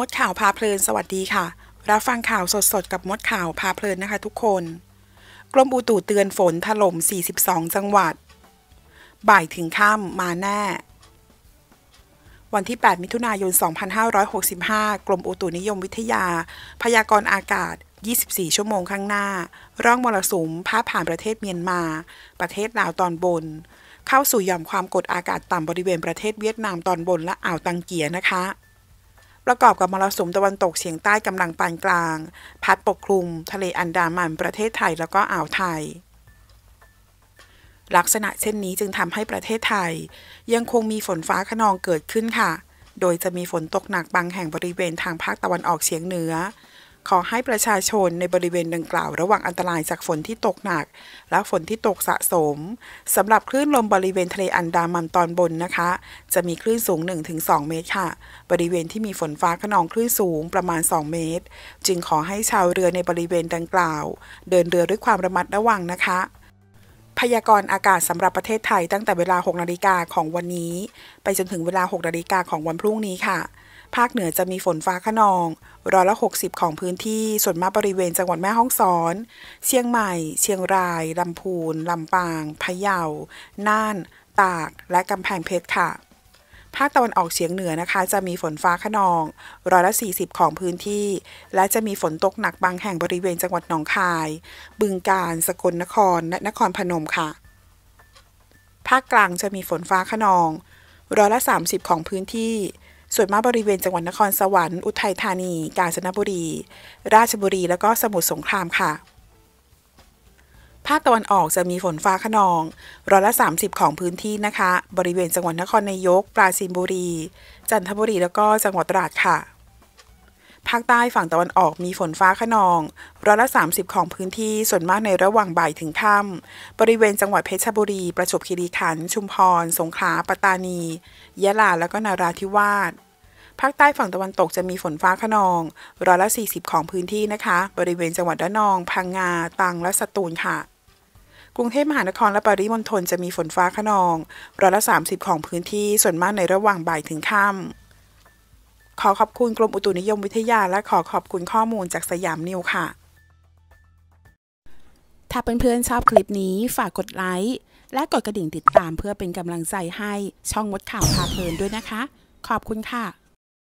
มดข่าวพาเพลินสวัสดีค่ะรับฟังข่าวสดๆกับมดข่าวพาเพลินนะคะทุกคนกรมอุตุเตือนฝนถล่ม 42 จังหวัด บ่ายถึงค่ำมาแน่ วันที่ 8 มิถุนายน 2565 กรมอุตุนิยมวิทยา พยากรณ์อากาศ 24 ชั่วโมงข้างหน้า ร่องมรสุมพาดผ่านประเทศเมียนมา ประเทศลาวตอนบน เข้าสู่ย่อมความกดอากาศต่ำบริเวณประเทศเวียดนามตอนบนและอ่าวตังเกียนะคะประกอบกับมรสุมตะวันตกเฉียงใต้กำลังปานกลาง พัดปกคลุม ทะเลอันดามันประเทศไทยแล้วก็อ่าวไทย ลักษณะเช่นนี้จึงทำให้ประเทศไทย ยังคงมีฝนฟ้าขนองเกิดขึ้นค่ะ โดยจะมีฝนตกหนักบางแห่งบริเวณทางภาคตะวันออกเฉียงเหนือขอให้ประชาชนในบริเวณดังกล่าวระวังอันตรายจากฝนที่ตกหนัก และฝนที่ตกสะสม สำหรับคลื่นลมบริเวณทะเลอันดามันตอนบนนะคะ จะมีคลื่นสูง 1-2 เมตรค่ะ บริเวณที่มีฝนฟ้าขนองคลื่นสูงประมาณ 2 เมตร จึงขอให้ชาวเรือในบริเวณดังกล่าว เดินเรือด้วยความระมัดระวังนะคะ พยากรณ์อากาศสำหรับประเทศไทยตั้งแต่เวลา6นาฬิกาของวันนี้ ไปจนถึงเวลา6นาฬิกาของวันพรุ่งนี้ค่ะภาคเหนือจะมีฝนฟ้าขนอง ร้อยละ60ของพื้นที่ส่วนมากบริเวณจังหวัดแม่ฮ่องสอน เชียงใหม่ เชียงราย ลำพูน ลำปาง พะเยา น่าน ตาก และกำแพงเพชรค่ะ ภาคตะวันออกเฉียงเหนือนะคะจะมีฝนฟ้าขนอง ร้อยละ 40 ของพื้นที่ และจะมีฝนตกหนักบางแห่งบริเวณจังหวัดหนองคาย บึงกาฬ สกลนคร และนครพนมค่ะ ภาคกลางจะมีฝนฟ้าขนอง ร้อยละ 30 ของพื้นที่ส่วนมากบริเวณจังหวัดนครสวรรค์อุทัยธานี กาญจนบุรี ราชบุรีและก็สมุทรสงครามค่ะ ภาคตะวันออกจะมีฝนฟ้าขนองร้อยละ 30 ของพื้นที่นะคะ บริเวณจังหวัดนครนายกปราจีนบุรี จันทบุรีแล้วก็จังหวัดตราดค่ะภาคใต้ฝั่งตะวันออกมีฝนฟ้าขนอง ร้อยละ 30 ของพื้นที่ ส่วนมากในระหว่างบ่ายถึงค่ำ บริเวณจังหวัดเพชรบุรี ประจวบคีรีขันธ์ ชุมพร สงขลาปัตตานียะลาและก็นาราธิวาส ภาคใต้ฝั่งตะวันตกจะมีฝนฟ้าขนอง ร้อยละ 40 ของพื้นที่นะคะ บริเวณจังหวัดระนอง พังงา ตัง และสตูลค่ะ กรุงเทพมหานครและปริมณฑลจะมีฝนฟ้าขนอง ร้อยละ 30 ของพื้นที่ ส่วนมากในระหว่างบ่ายถึงค่ำขอขอบคุณกรมอุตุนิยมวิทยาและขอขอบคุณข้อมูลจากสยามนิวค่ะ ถ้าเพื่อนๆชอบคลิปนี้ฝากกดไลค์และกดกระดิ่งติดตามเพื่อเป็นกำลังใจให้ช่องมดข่าวพาเพลินด้วยนะคะ ขอบคุณค่ะ